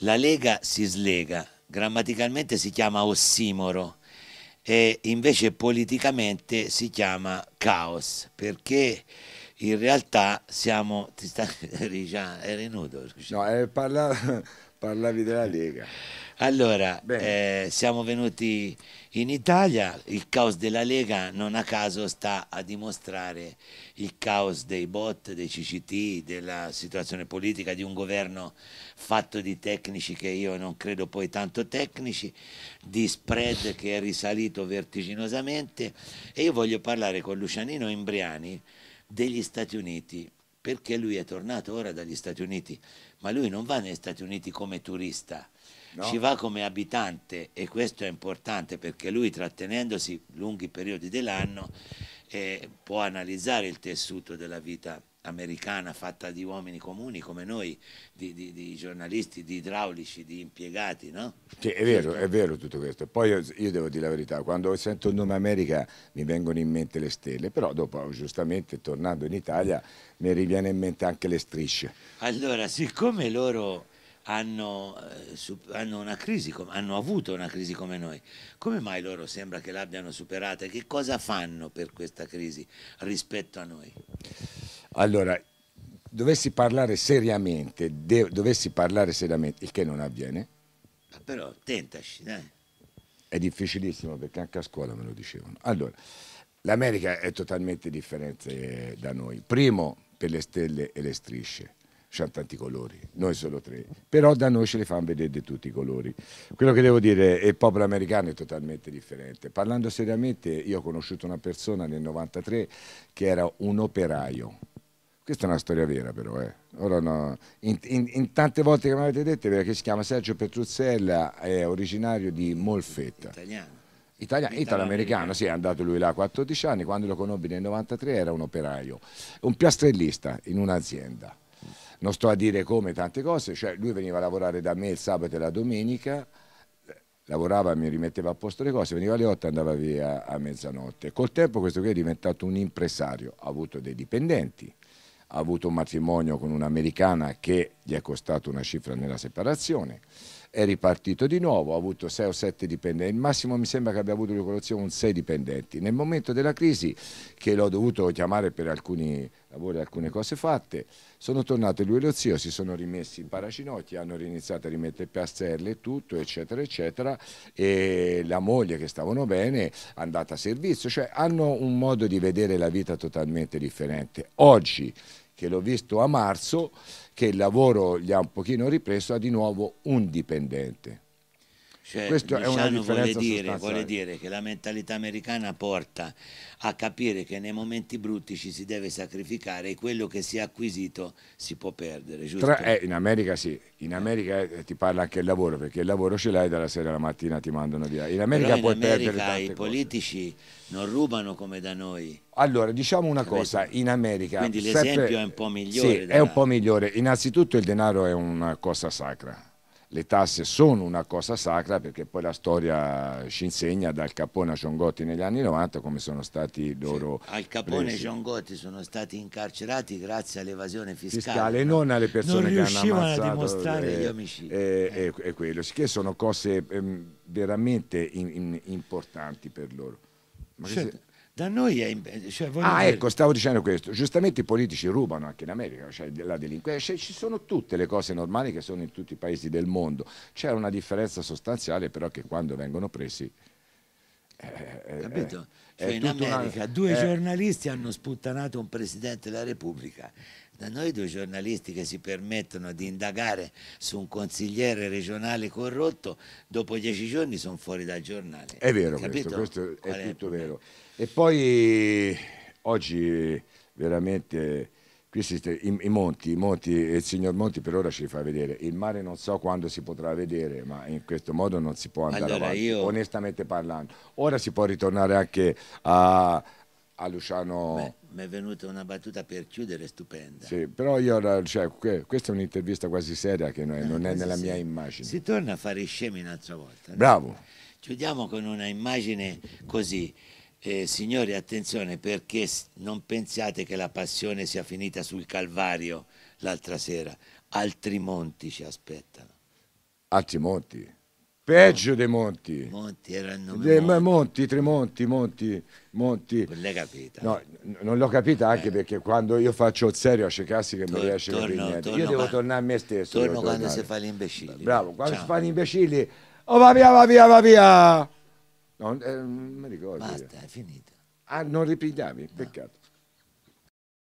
La lega si slega, grammaticalmente si chiama ossimoro e invece politicamente si chiama caos perché in realtà siamo ti sta, Ricciano, eri nudo Ricciano. no è eh, parlato... Parlavi della Lega. Allora, eh, siamo venuti in Italia, il caos della Lega non a caso sta a dimostrare il caos dei bot, dei CCT, della situazione politica, di un governo fatto di tecnici che io non credo poi tanto tecnici, di spread che è risalito vertiginosamente e io voglio parlare con Lucianino Imbriani degli Stati Uniti perché lui è tornato ora dagli Stati Uniti, ma lui non va negli Stati Uniti come turista, no. ci va come abitante e questo è importante perché lui trattenendosi lunghi periodi dell'anno eh, può analizzare il tessuto della vita americana fatta di uomini comuni come noi, di, di, di giornalisti, di idraulici, di impiegati, no? Sì, è vero, certo. è vero tutto questo. Poi io, io, devo dire la verità, quando sento il nome America mi vengono in mente le stelle, però dopo giustamente tornando in Italia mi riviene in mente anche le strisce. Allora, siccome loro... Hanno, eh, hanno, crisi, hanno, avuto una crisi come noi. Come mai loro sembra che l'abbiano superata e che cosa fanno per questa crisi rispetto a noi? Allora, dovessi parlare seriamente, dovessi parlare seriamente, il che non avviene. Ma ah, però tentaci, dai. È difficilissimo perché anche a scuola me lo dicevano. Allora, l'America è totalmente differente eh, da noi. Primo, per le stelle e le strisce. C'hanno tanti colori, noi solo tre, però da noi ce li fanno vedere di tutti i colori. Quello che devo dire è che il popolo americano è totalmente differente. Parlando seriamente, io ho conosciuto una persona nel 93 che era un operaio, questa è una storia vera però, eh. no. in, in, in, tante volte che mi avete detto che si chiama Sergio Petruzzella, è originario di Molfetta. Italiano. Italia, italo-americano, sì, è andato lui là a 14 anni, quando lo conobbi nel 93 era un operaio, un piastrellista in un'azienda. Non sto a dire come tante cose, cioè lui veniva a lavorare da me il sabato e la domenica, lavorava, mi rimetteva a posto le cose, veniva alle 8 e andava via a mezzanotte. Col tempo questo qui è diventato un impresario, ha avuto dei dipendenti, ha avuto un matrimonio con un'americana che gli è costato una cifra nella separazione, è ripartito di nuovo, ha avuto 6 o 7 dipendenti, il massimo mi sembra che abbia avuto Ricolozio con 6 dipendenti. Nel momento della crisi, che l'ho dovuto chiamare per alcuni lavori, alcune cose fatte, sono tornato lui e lo zio, si sono rimessi in paracinocchi, hanno riniziato a rimettere piastrelle e tutto, eccetera, eccetera, e la moglie che stavano bene è andata a servizio, cioè hanno un modo di vedere la vita totalmente differente. Oggi che l'ho visto a marzo, che il lavoro gli ha un pochino ripreso, ha di nuovo un dipendente. Cioè, Questo diciamo, è una differenza vuole dire, vuole dire che la mentalità americana porta a capire che nei momenti brutti ci si deve sacrificare e quello che si è acquisito si può perdere. Tra, eh, in America sì, in America eh. ti parla anche il lavoro, perché il lavoro ce l'hai dalla sera alla mattina ti mandano via. In America Però in puoi America perdere i politici non rubano come da noi. Allora, diciamo una cosa, in America... Quindi l'esempio sempre, è un po' migliore. Sì, è un po' migliore. Innanzitutto il denaro è una cosa sacra le tasse sono una cosa sacra perché poi la storia ci insegna dal Capone a Giongotti negli anni 90 come sono stati loro sì, Al Capone presi. e Giongotti sono stati incarcerati grazie all'evasione fiscale, fiscale no? non alle persone non che hanno ammazzato a dimostrare eh, gli omicidi eh, eh. E, eh, e quello, che sono cose ehm, veramente in, in, importanti per loro Ma certo. Da noi è. Cioè, ah, dire... ecco, stavo dicendo questo. Giustamente i politici rubano anche in America, cioè la delinquenza, cioè, ci sono tutte le cose normali che sono in tutti i paesi del mondo. C'è una differenza sostanziale, però, che quando vengono presi. Eh, eh Capito? Eh, cioè, in America una... due eh... giornalisti hanno sputtanato un presidente della Repubblica da noi due giornalisti che si permettono di indagare su un consigliere regionale corrotto, dopo dieci giorni sono fuori dal giornale. È vero, questo, questo, è Qual tutto vero. E poi oggi veramente qui si, i, i, monti, i monti, il signor Monti per ora ci fa vedere. Il mare non so quando si potrà vedere, ma in questo modo non si può andare allora avanti, io... onestamente parlando. Ora si può ritornare anche a a Luciano... Mi è venuta una battuta per chiudere stupenda. Sì, però io, cioè, questa è un'intervista quasi seria che non è, eh, non è nella mia immagine. Si torna a fare i scemi un'altra volta. Bravo. No? Chiudiamo con una immagine così. Eh, signori, attenzione perché non pensiate che la passione sia finita sul Calvario l'altra sera. Altri monti ci aspettano. Altri monti? Peggio dei Monti. Monti erano De, Monti. Monti, Tremonti, Monti, Monti. Non l'hai capita? No, non l'ho capita eh. anche perché quando io faccio il serio a Cecassi che non riesce a capire niente. Torno, io devo tornare a me stesso. Torno quando si fa gli imbecilli. Bravo, quando Ciao. si fa gli imbecilli. Oh va via, va via, va via. No, eh, non mi ricordo. Basta, io. è finita. Ah, non ripigliavi? No. Peccato.